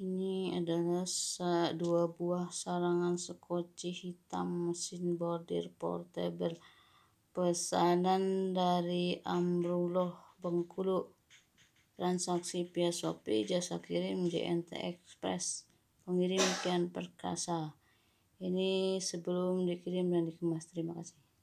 Ini adalah dua buah sarangan sekoci hitam mesin bordir portable pesanan dari Amruloh Bengkulu. Transaksi via Shopee jasa kirim JNT Express. Pengirim Kian Perkasa. Ini sebelum dikirim dan dikemas. Terima kasih.